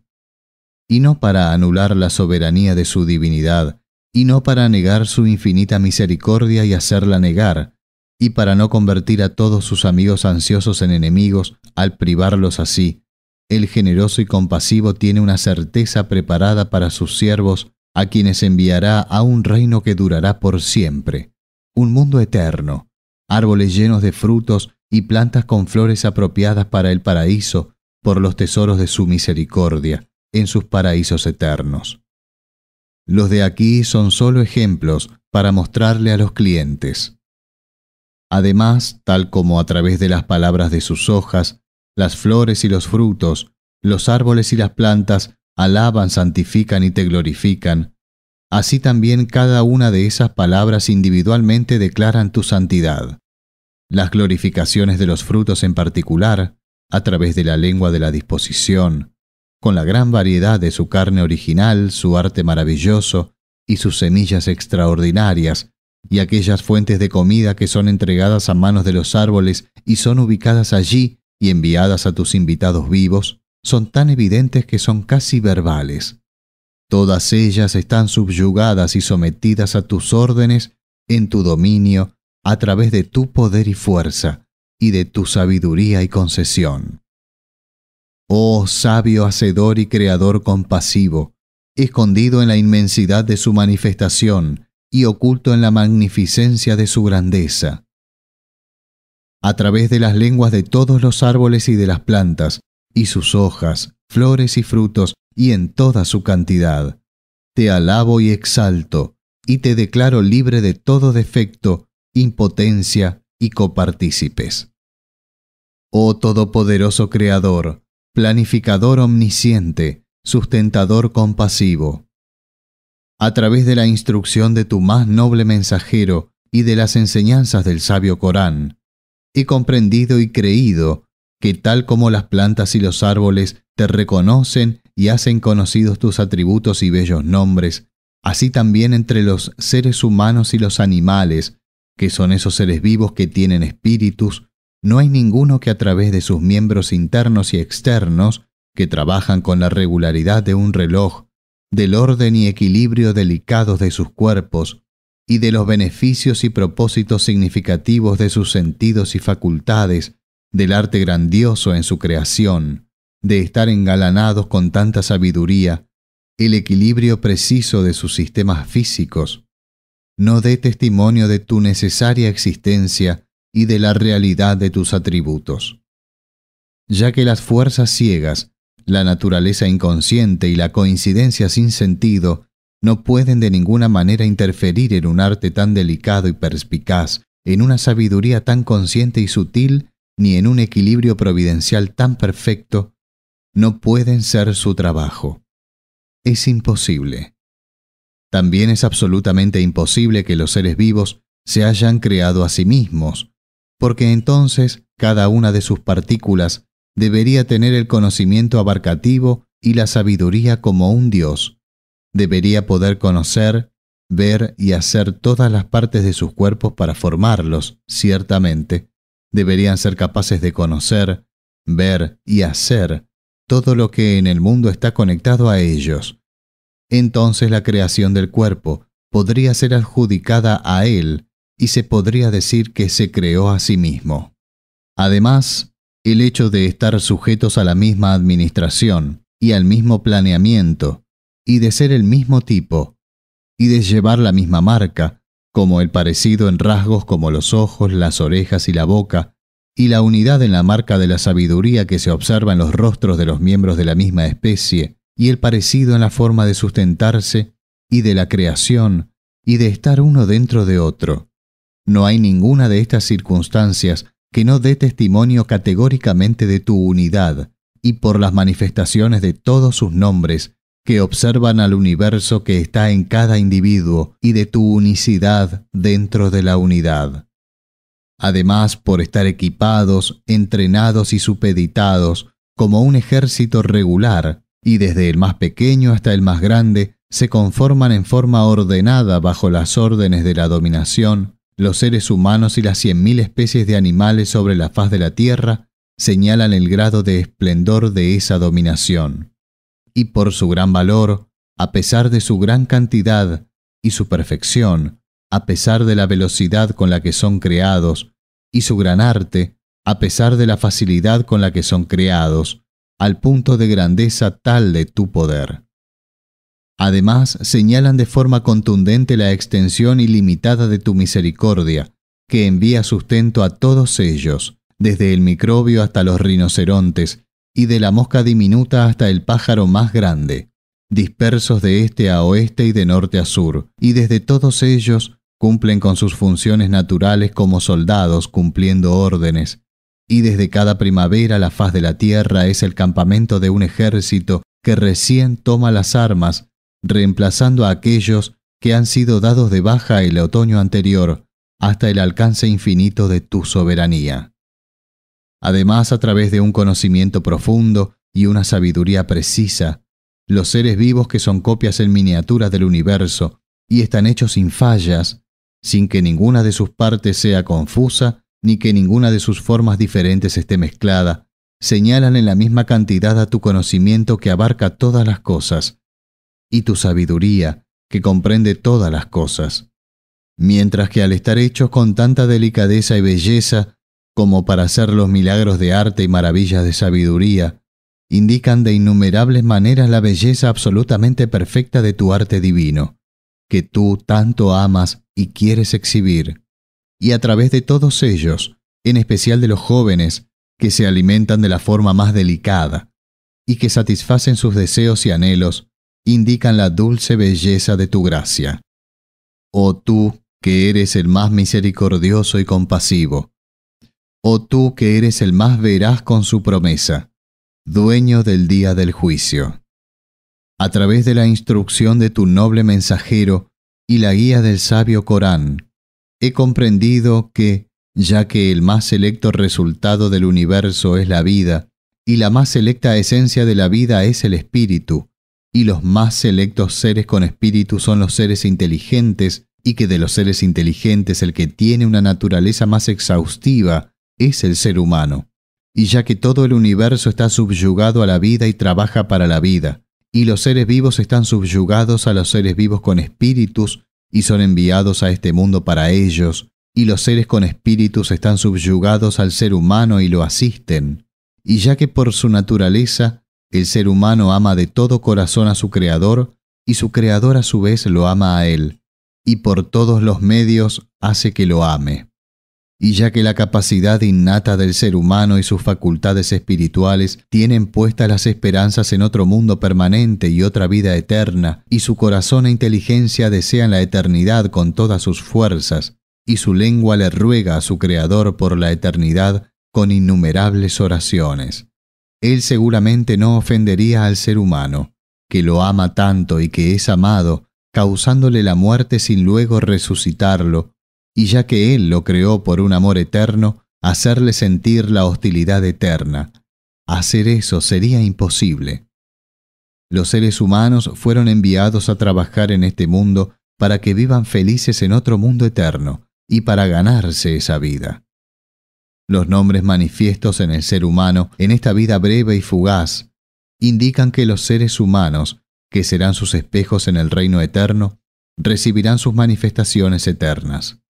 Y no para anular la soberanía de su divinidad, y no para negar su infinita misericordia y hacerla negar, y para no convertir a todos sus amigos ansiosos en enemigos al privarlos así. El generoso y compasivo tiene una certeza preparada para sus siervos, a quienes enviará a un reino que durará por siempre, un mundo eterno, árboles llenos de frutos y plantas con flores apropiadas para el paraíso, por los tesoros de su misericordia, en sus paraísos eternos. Los de aquí son solo ejemplos para mostrarle a los clientes. Además, tal como a través de las palabras de sus hojas, las flores y los frutos, los árboles y las plantas alaban, santifican y te glorifican, así también cada una de esas palabras individualmente declaran tu santidad. Las glorificaciones de los frutos en particular, a través de la lengua de la disposición, con la gran variedad de su carne original, su arte maravilloso y sus semillas extraordinarias, y aquellas fuentes de comida que son entregadas a manos de los árboles y son ubicadas allí y enviadas a tus invitados vivos, son tan evidentes que son casi verbales. Todas ellas están subyugadas y sometidas a tus órdenes, en tu dominio, a través de tu poder y fuerza, y de tu sabiduría y concesión. Oh sabio hacedor y creador compasivo, escondido en la inmensidad de su manifestación y oculto en la magnificencia de su grandeza. A través de las lenguas de todos los árboles y de las plantas, y sus hojas, flores y frutos, y en toda su cantidad. Te alabo y exalto, y te declaro libre de todo defecto, impotencia y copartícipes. Oh Todopoderoso Creador, planificador omnisciente, sustentador compasivo. A través de la instrucción de tu más noble mensajero y de las enseñanzas del sabio Corán, he comprendido y creído que tal como las plantas y los árboles te reconocen y hacen conocidos tus atributos y bellos nombres, así también entre los seres humanos y los animales, que son esos seres vivos que tienen espíritus, no hay ninguno que a través de sus miembros internos y externos, que trabajan con la regularidad de un reloj, del orden y equilibrio delicados de sus cuerpos, y de los beneficios y propósitos significativos de sus sentidos y facultades, del arte grandioso en su creación, de estar engalanados con tanta sabiduría, el equilibrio preciso de sus sistemas físicos. No dé testimonio de tu necesaria existencia y de la realidad de tus atributos. Ya que las fuerzas ciegas, la naturaleza inconsciente y la coincidencia sin sentido no pueden de ninguna manera interferir en un arte tan delicado y perspicaz, en una sabiduría tan consciente y sutil, ni en un equilibrio providencial tan perfecto, no pueden ser su trabajo. Es imposible. También es absolutamente imposible que los seres vivos se hayan creado a sí mismos, porque entonces cada una de sus partículas debería tener el conocimiento abarcativo y la sabiduría como un Dios. Debería poder conocer, ver y hacer todas las partes de sus cuerpos para formarlos, ciertamente. Deberían ser capaces de conocer, ver y hacer todo lo que en el mundo está conectado a ellos. Entonces la creación del cuerpo podría ser adjudicada a él y se podría decir que se creó a sí mismo. Además, el hecho de estar sujetos a la misma administración y al mismo planeamiento, y de ser el mismo tipo, y de llevar la misma marca, como el parecido en rasgos como los ojos, las orejas y la boca, y la unidad en la marca de la sabiduría que se observa en los rostros de los miembros de la misma especie, y el parecido en la forma de sustentarse, y de la creación, y de estar uno dentro de otro no hay ninguna de estas circunstancias que no dé testimonio categóricamente de tu unidad y por las manifestaciones de todos sus nombres que observan al universo que está en cada individuo y de tu unicidad dentro de la unidad. Además, por estar equipados, entrenados y supeditados como un ejército regular, y desde el más pequeño hasta el más grande, se conforman en forma ordenada bajo las órdenes de la dominación, los seres humanos y las cien mil especies de animales sobre la faz de la Tierra señalan el grado de esplendor de esa dominación. Y por su gran valor, a pesar de su gran cantidad y su perfección, a pesar de la velocidad con la que son creados, y su gran arte, a pesar de la facilidad con la que son creados, al punto de grandeza tal de tu poder. Además, señalan de forma contundente la extensión ilimitada de tu misericordia, que envía sustento a todos ellos, desde el microbio hasta los rinocerontes, y de la mosca diminuta hasta el pájaro más grande, dispersos de este a oeste y de norte a sur, y desde todos ellos cumplen con sus funciones naturales como soldados cumpliendo órdenes, y desde cada primavera la faz de la tierra es el campamento de un ejército que recién toma las armas reemplazando a aquellos que han sido dados de baja el otoño anterior, hasta el alcance infinito de tu soberanía. Además, a través de un conocimiento profundo y una sabiduría precisa, los seres vivos que son copias en miniatura del universo y están hechos sin fallas, sin que ninguna de sus partes sea confusa ni que ninguna de sus formas diferentes esté mezclada, señalan en la misma cantidad a tu conocimiento que abarca todas las cosas, y tu sabiduría, que comprende todas las cosas. Mientras que al estar hechos con tanta delicadeza y belleza, como para hacer los milagros de arte y maravillas de sabiduría, indican de innumerables maneras la belleza absolutamente perfecta de tu arte divino, que tú tanto amas y quieres exhibir. Y a través de todos ellos, en especial de los jóvenes, que se alimentan de la forma más delicada, y que satisfacen sus deseos y anhelos indican la dulce belleza de tu gracia. Oh tú, que eres el más misericordioso y compasivo. Oh tú, que eres el más veraz con su promesa, dueño del día del juicio. A través de la instrucción de tu noble mensajero y la guía del sabio Corán, he comprendido que, ya que el más selecto resultado del universo es la vida, y la más selecta esencia de la vida es el espíritu, y los más selectos seres con espíritu son los seres inteligentes, y que de los seres inteligentes el que tiene una naturaleza más exhaustiva es el ser humano. Y ya que todo el universo está subyugado a la vida y trabaja para la vida, y los seres vivos están subyugados a los seres vivos con espíritus y son enviados a este mundo para ellos, y los seres con espíritus están subyugados al ser humano y lo asisten. Y ya que por su naturaleza el ser humano ama de todo corazón a su Creador y su Creador a su vez lo ama a él, y por todos los medios hace que lo ame. Y ya que la capacidad innata del ser humano y sus facultades espirituales tienen puestas las esperanzas en otro mundo permanente y otra vida eterna, y su corazón e inteligencia desean la eternidad con todas sus fuerzas, y su lengua le ruega a su Creador por la eternidad con innumerables oraciones. Él seguramente no ofendería al ser humano, que lo ama tanto y que es amado, causándole la muerte sin luego resucitarlo, y ya que Él lo creó por un amor eterno, hacerle sentir la hostilidad eterna. Hacer eso sería imposible. Los seres humanos fueron enviados a trabajar en este mundo para que vivan felices en otro mundo eterno y para ganarse esa vida. Los nombres manifiestos en el ser humano, en esta vida breve y fugaz, indican que los seres humanos, que serán sus espejos en el reino eterno, recibirán sus manifestaciones eternas.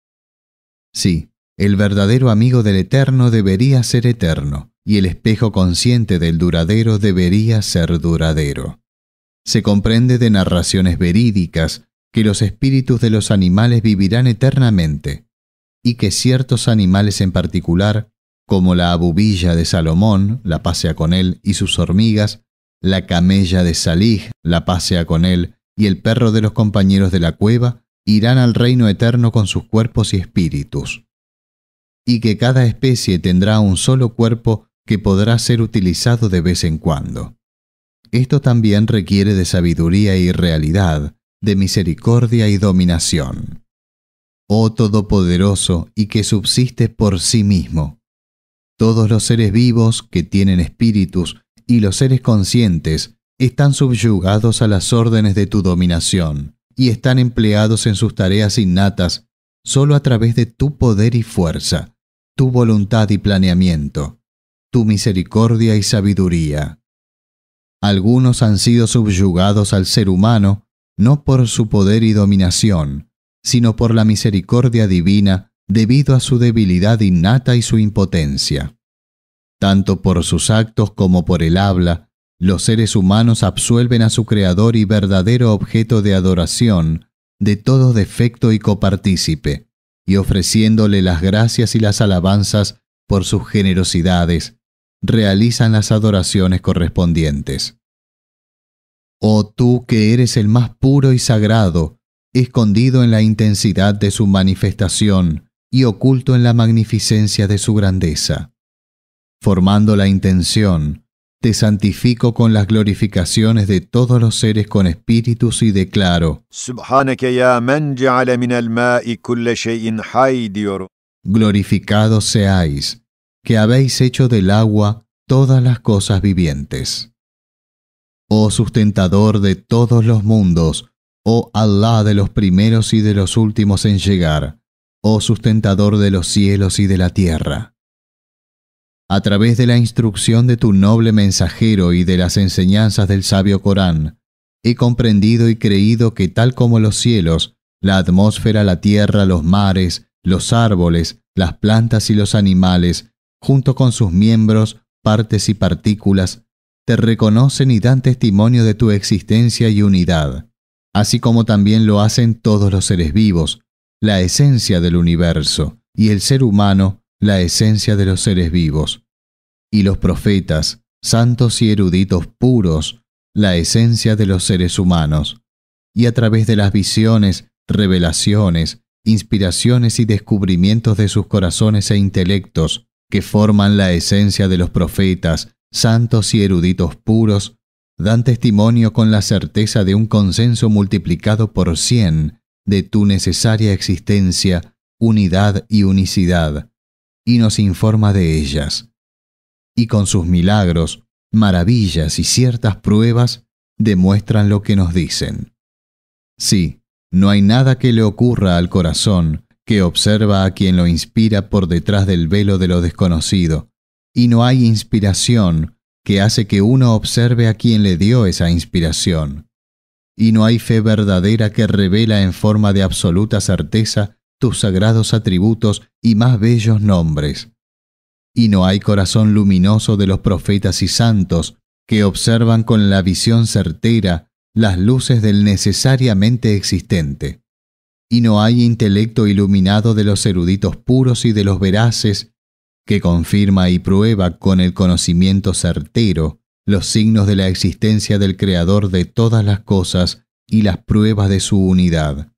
Sí, el verdadero amigo del eterno debería ser eterno, y el espejo consciente del duradero debería ser duradero. Se comprende de narraciones verídicas que los espíritus de los animales vivirán eternamente, y que ciertos animales en particular, como la abubilla de Salomón, la pasea con él y sus hormigas, la camella de Salih, la pasea con él y el perro de los compañeros de la cueva, irán al reino eterno con sus cuerpos y espíritus. Y que cada especie tendrá un solo cuerpo que podrá ser utilizado de vez en cuando. Esto también requiere de sabiduría y realidad, de misericordia y dominación oh Todopoderoso, y que subsiste por sí mismo. Todos los seres vivos que tienen espíritus y los seres conscientes están subyugados a las órdenes de tu dominación y están empleados en sus tareas innatas solo a través de tu poder y fuerza, tu voluntad y planeamiento, tu misericordia y sabiduría. Algunos han sido subyugados al ser humano no por su poder y dominación, sino por la misericordia divina debido a su debilidad innata y su impotencia. Tanto por sus actos como por el habla, los seres humanos absuelven a su Creador y verdadero objeto de adoración de todo defecto y copartícipe, y ofreciéndole las gracias y las alabanzas por sus generosidades, realizan las adoraciones correspondientes. Oh tú que eres el más puro y sagrado, escondido en la intensidad de su manifestación y oculto en la magnificencia de su grandeza. Formando la intención, te santifico con las glorificaciones de todos los seres con espíritus y declaro. Glorificados seáis, que habéis hecho del agua todas las cosas vivientes. Oh sustentador de todos los mundos, Oh Allah de los primeros y de los últimos en llegar, oh sustentador de los cielos y de la tierra. A través de la instrucción de tu noble mensajero y de las enseñanzas del sabio Corán, he comprendido y creído que tal como los cielos, la atmósfera, la tierra, los mares, los árboles, las plantas y los animales, junto con sus miembros, partes y partículas, te reconocen y dan testimonio de tu existencia y unidad así como también lo hacen todos los seres vivos, la esencia del universo, y el ser humano, la esencia de los seres vivos, y los profetas, santos y eruditos puros, la esencia de los seres humanos, y a través de las visiones, revelaciones, inspiraciones y descubrimientos de sus corazones e intelectos, que forman la esencia de los profetas, santos y eruditos puros, dan testimonio con la certeza de un consenso multiplicado por cien de tu necesaria existencia, unidad y unicidad, y nos informa de ellas. Y con sus milagros, maravillas y ciertas pruebas, demuestran lo que nos dicen. Sí, no hay nada que le ocurra al corazón que observa a quien lo inspira por detrás del velo de lo desconocido, y no hay inspiración que hace que uno observe a quien le dio esa inspiración. Y no hay fe verdadera que revela en forma de absoluta certeza tus sagrados atributos y más bellos nombres. Y no hay corazón luminoso de los profetas y santos que observan con la visión certera las luces del necesariamente existente. Y no hay intelecto iluminado de los eruditos puros y de los veraces que confirma y prueba con el conocimiento certero los signos de la existencia del Creador de todas las cosas y las pruebas de su unidad.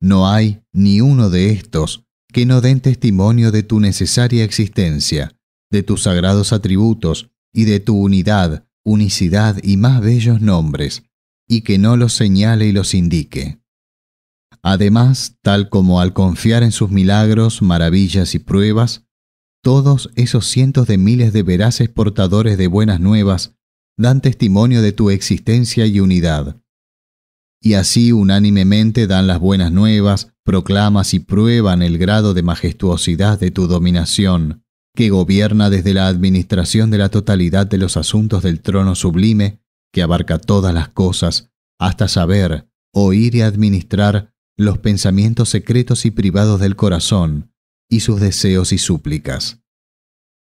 No hay ni uno de estos que no den testimonio de tu necesaria existencia, de tus sagrados atributos y de tu unidad, unicidad y más bellos nombres, y que no los señale y los indique. Además, tal como al confiar en sus milagros, maravillas y pruebas, todos esos cientos de miles de veraces portadores de buenas nuevas dan testimonio de tu existencia y unidad. Y así unánimemente dan las buenas nuevas, proclamas y prueban el grado de majestuosidad de tu dominación, que gobierna desde la administración de la totalidad de los asuntos del trono sublime, que abarca todas las cosas, hasta saber, oír y administrar los pensamientos secretos y privados del corazón, y sus deseos y súplicas.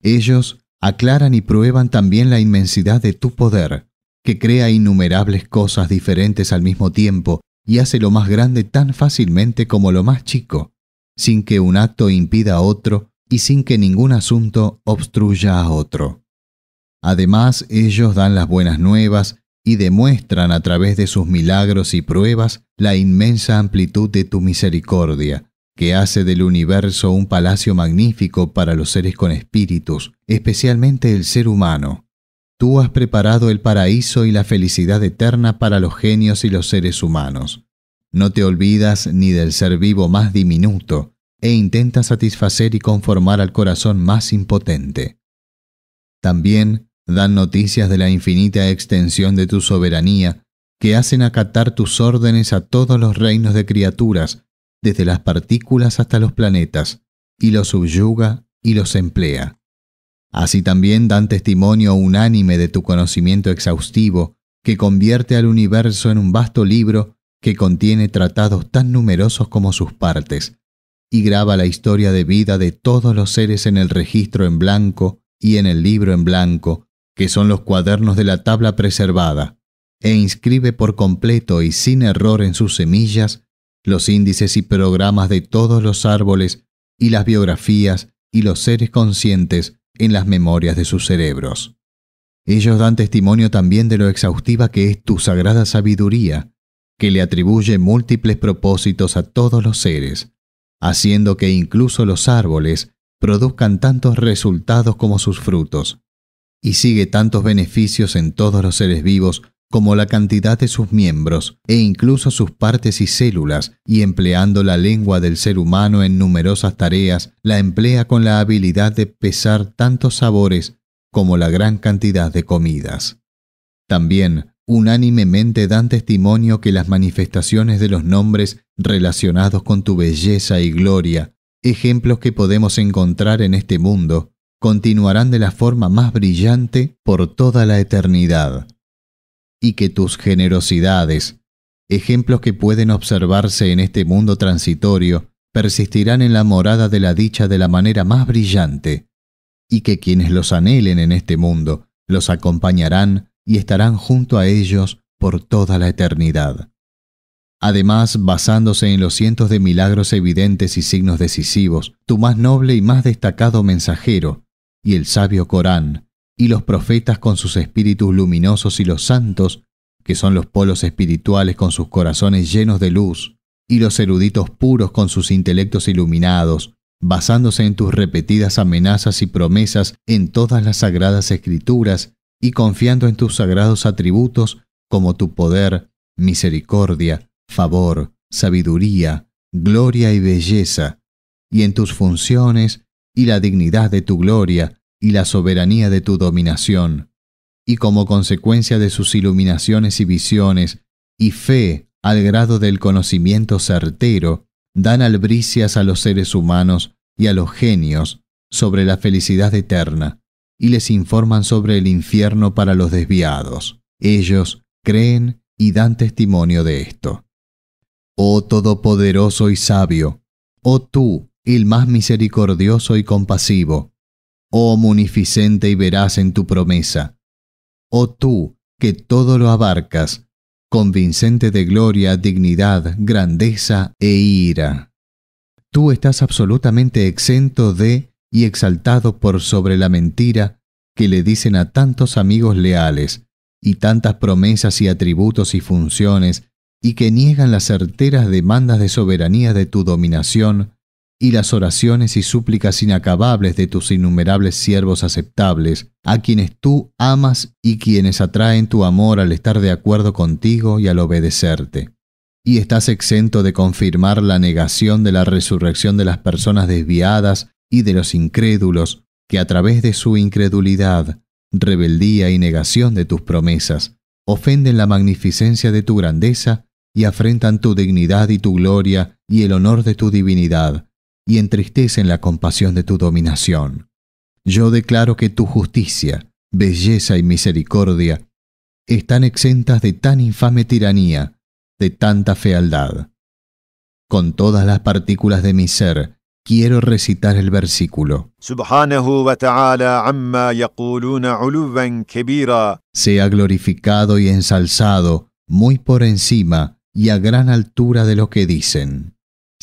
Ellos aclaran y prueban también la inmensidad de tu poder, que crea innumerables cosas diferentes al mismo tiempo y hace lo más grande tan fácilmente como lo más chico, sin que un acto impida a otro y sin que ningún asunto obstruya a otro. Además, ellos dan las buenas nuevas y demuestran a través de sus milagros y pruebas la inmensa amplitud de tu misericordia, que hace del universo un palacio magnífico para los seres con espíritus, especialmente el ser humano. Tú has preparado el paraíso y la felicidad eterna para los genios y los seres humanos. No te olvidas ni del ser vivo más diminuto, e intenta satisfacer y conformar al corazón más impotente. También dan noticias de la infinita extensión de tu soberanía, que hacen acatar tus órdenes a todos los reinos de criaturas, desde las partículas hasta los planetas, y los subyuga y los emplea. Así también dan testimonio unánime de tu conocimiento exhaustivo, que convierte al universo en un vasto libro que contiene tratados tan numerosos como sus partes, y graba la historia de vida de todos los seres en el registro en blanco y en el libro en blanco, que son los cuadernos de la tabla preservada, e inscribe por completo y sin error en sus semillas los índices y programas de todos los árboles y las biografías y los seres conscientes en las memorias de sus cerebros. Ellos dan testimonio también de lo exhaustiva que es tu sagrada sabiduría, que le atribuye múltiples propósitos a todos los seres, haciendo que incluso los árboles produzcan tantos resultados como sus frutos, y sigue tantos beneficios en todos los seres vivos como la cantidad de sus miembros e incluso sus partes y células, y empleando la lengua del ser humano en numerosas tareas, la emplea con la habilidad de pesar tantos sabores como la gran cantidad de comidas. También, unánimemente dan testimonio que las manifestaciones de los nombres relacionados con tu belleza y gloria, ejemplos que podemos encontrar en este mundo, continuarán de la forma más brillante por toda la eternidad y que tus generosidades, ejemplos que pueden observarse en este mundo transitorio, persistirán en la morada de la dicha de la manera más brillante, y que quienes los anhelen en este mundo los acompañarán y estarán junto a ellos por toda la eternidad. Además, basándose en los cientos de milagros evidentes y signos decisivos, tu más noble y más destacado mensajero, y el sabio Corán, y los profetas con sus espíritus luminosos y los santos, que son los polos espirituales con sus corazones llenos de luz, y los eruditos puros con sus intelectos iluminados, basándose en tus repetidas amenazas y promesas en todas las sagradas escrituras y confiando en tus sagrados atributos como tu poder, misericordia, favor, sabiduría, gloria y belleza, y en tus funciones y la dignidad de tu gloria, y la soberanía de tu dominación, y como consecuencia de sus iluminaciones y visiones, y fe al grado del conocimiento certero, dan albricias a los seres humanos y a los genios sobre la felicidad eterna, y les informan sobre el infierno para los desviados. Ellos creen y dan testimonio de esto. Oh Todopoderoso y sabio, oh tú, el más misericordioso y compasivo, oh munificente y veraz en tu promesa. Oh tú, que todo lo abarcas, convincente de gloria, dignidad, grandeza e ira. Tú estás absolutamente exento de y exaltado por sobre la mentira que le dicen a tantos amigos leales, y tantas promesas y atributos y funciones, y que niegan las certeras demandas de soberanía de tu dominación y las oraciones y súplicas inacabables de tus innumerables siervos aceptables, a quienes tú amas y quienes atraen tu amor al estar de acuerdo contigo y al obedecerte. Y estás exento de confirmar la negación de la resurrección de las personas desviadas y de los incrédulos, que a través de su incredulidad, rebeldía y negación de tus promesas, ofenden la magnificencia de tu grandeza y afrentan tu dignidad y tu gloria y el honor de tu divinidad, y entristecen la compasión de tu dominación. Yo declaro que tu justicia, belleza y misericordia están exentas de tan infame tiranía, de tanta fealdad. Con todas las partículas de mi ser, quiero recitar el versículo. Subhanahu wa amma Sea glorificado y ensalzado muy por encima y a gran altura de lo que dicen.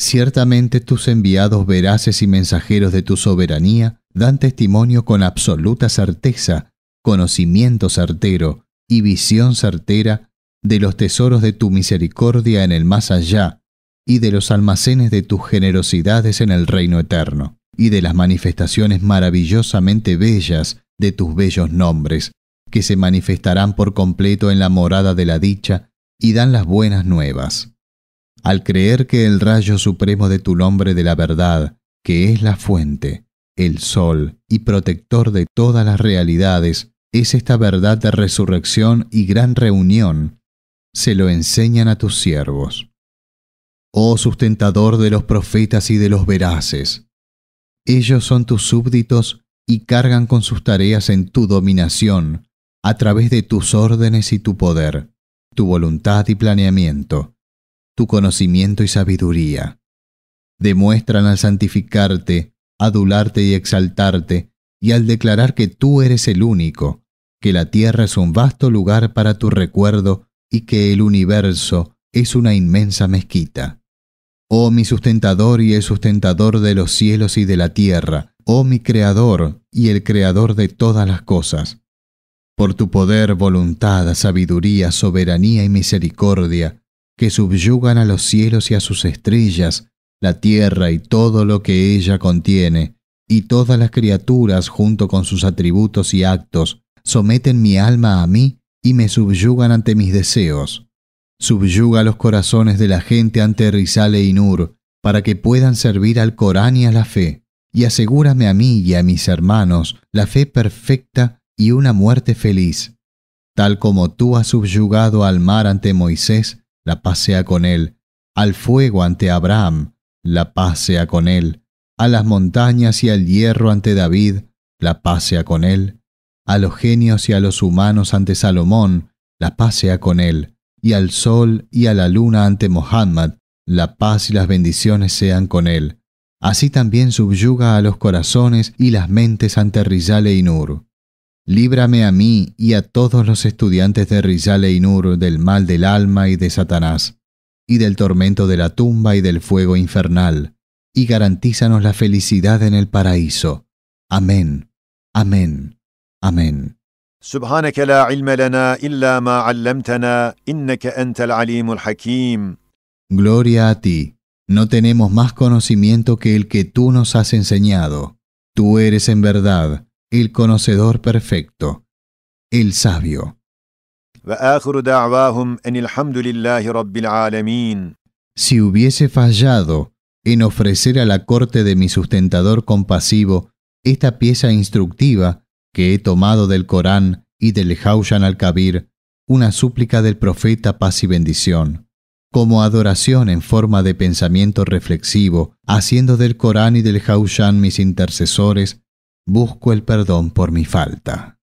Ciertamente tus enviados veraces y mensajeros de tu soberanía dan testimonio con absoluta certeza, conocimiento certero y visión certera de los tesoros de tu misericordia en el más allá y de los almacenes de tus generosidades en el reino eterno y de las manifestaciones maravillosamente bellas de tus bellos nombres, que se manifestarán por completo en la morada de la dicha y dan las buenas nuevas al creer que el rayo supremo de tu nombre de la verdad, que es la fuente, el sol y protector de todas las realidades, es esta verdad de resurrección y gran reunión, se lo enseñan a tus siervos. Oh sustentador de los profetas y de los veraces, ellos son tus súbditos y cargan con sus tareas en tu dominación, a través de tus órdenes y tu poder, tu voluntad y planeamiento tu conocimiento y sabiduría. Demuestran al santificarte, adularte y exaltarte, y al declarar que tú eres el único, que la tierra es un vasto lugar para tu recuerdo y que el universo es una inmensa mezquita. Oh mi sustentador y el sustentador de los cielos y de la tierra, oh mi creador y el creador de todas las cosas. Por tu poder, voluntad, sabiduría, soberanía y misericordia, que subyugan a los cielos y a sus estrellas, la tierra y todo lo que ella contiene, y todas las criaturas junto con sus atributos y actos, someten mi alma a mí y me subyugan ante mis deseos. Subyuga los corazones de la gente ante Rizale y Nur, para que puedan servir al Corán y a la fe, y asegúrame a mí y a mis hermanos la fe perfecta y una muerte feliz. Tal como tú has subyugado al mar ante Moisés, la paz sea con él, al fuego ante Abraham, la paz sea con él, a las montañas y al hierro ante David, la paz sea con él, a los genios y a los humanos ante Salomón, la paz sea con él, y al sol y a la luna ante Mohammed, la paz y las bendiciones sean con él. Así también subyuga a los corazones y las mentes ante Rizal e Inur. Líbrame a mí y a todos los estudiantes de Rizal e Inur del mal del alma y de Satanás, y del tormento de la tumba y del fuego infernal, y garantízanos la felicidad en el paraíso. Amén, amén, amén. Gloria a ti. No tenemos más conocimiento que el que tú nos has enseñado. Tú eres en verdad el conocedor perfecto, el sabio. Si hubiese fallado en ofrecer a la corte de mi sustentador compasivo esta pieza instructiva que he tomado del Corán y del Haushan al-Kabir, una súplica del profeta paz y bendición, como adoración en forma de pensamiento reflexivo, haciendo del Corán y del Haushan mis intercesores busco el perdón por mi falta.